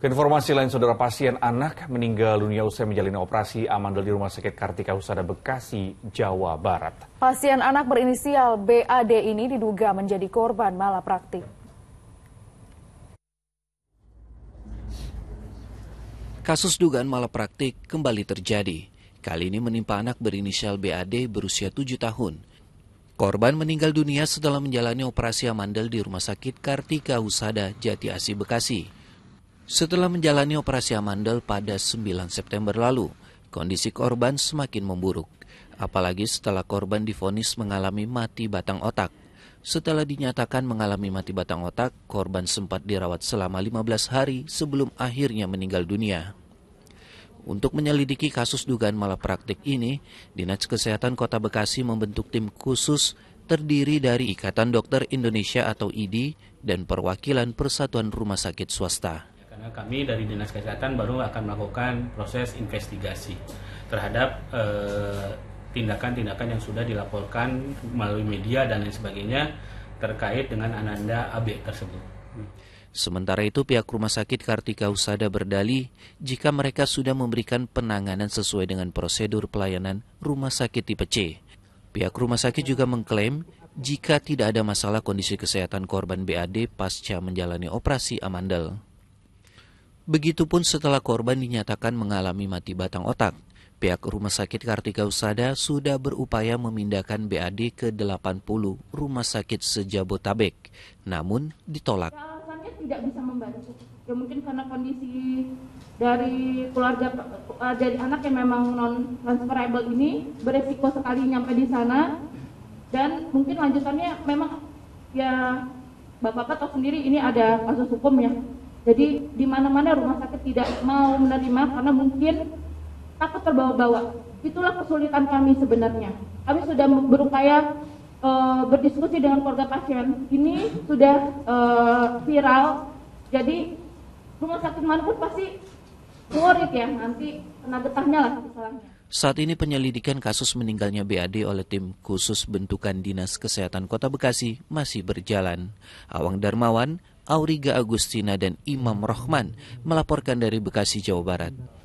Informasi lain, saudara pasien anak meninggal dunia usai menjalani operasi amandel di Rumah Sakit Kartika Husada Bekasi, Jawa Barat. Pasien anak berinisial BAD ini diduga menjadi korban malapraktik. Kasus dugaan malapraktik kembali terjadi. Kali ini menimpa anak berinisial BAD berusia 7 tahun. Korban meninggal dunia setelah menjalani operasi amandel di Rumah Sakit Kartika Husada, Jati Asih Bekasi. Setelah menjalani operasi amandel pada 9 September lalu, kondisi korban semakin memburuk. Apalagi setelah korban difonis mengalami mati batang otak. Setelah dinyatakan mengalami mati batang otak, korban sempat dirawat selama 15 hari sebelum akhirnya meninggal dunia. Untuk menyelidiki kasus dugaan malapraktik ini, Dinas Kesehatan Kota Bekasi membentuk tim khusus terdiri dari Ikatan Dokter Indonesia atau IDI dan perwakilan Persatuan Rumah Sakit Swasta. Karena kami dari Dinas Kesehatan baru akan melakukan proses investigasi terhadap eh, tindakan-tindakan eh, yang sudah dilaporkan melalui media dan lain sebagainya terkait dengan ananda AB tersebut. Sementara itu pihak rumah sakit Kartika Usada berdali jika mereka sudah memberikan penanganan sesuai dengan prosedur pelayanan rumah sakit tipe C. Pihak rumah sakit juga mengklaim jika tidak ada masalah kondisi kesehatan korban BAD pasca menjalani operasi amandel. Begitupun setelah korban dinyatakan mengalami mati batang otak. Pihak Rumah Sakit Kartika Usada sudah berupaya memindahkan BAD ke 80 Rumah Sakit sejabotabek, namun ditolak. Alasannya tidak bisa membantu. Ya mungkin karena kondisi dari keluarga eh, dari anak yang memang non transferable ini beresiko sekali nyampe di sana dan mungkin lanjutannya memang ya bapak-bapak tahu sendiri ini ada kasus hukum ya jadi di mana-mana rumah sakit tidak mau menerima karena mungkin takut terbawa-bawa. Itulah kesulitan kami sebenarnya. Kami sudah berupaya e, berdiskusi dengan keluarga pasien. Ini sudah e, viral. Jadi rumah sakit manapun pasti worried ya nanti kena getahnya lah masalahnya. Saat ini penyelidikan kasus meninggalnya BAD oleh tim khusus bentukan Dinas Kesehatan Kota Bekasi masih berjalan. Awang Darmawan, Auriga Agustina dan Imam Rohman melaporkan dari Bekasi, Jawa Barat.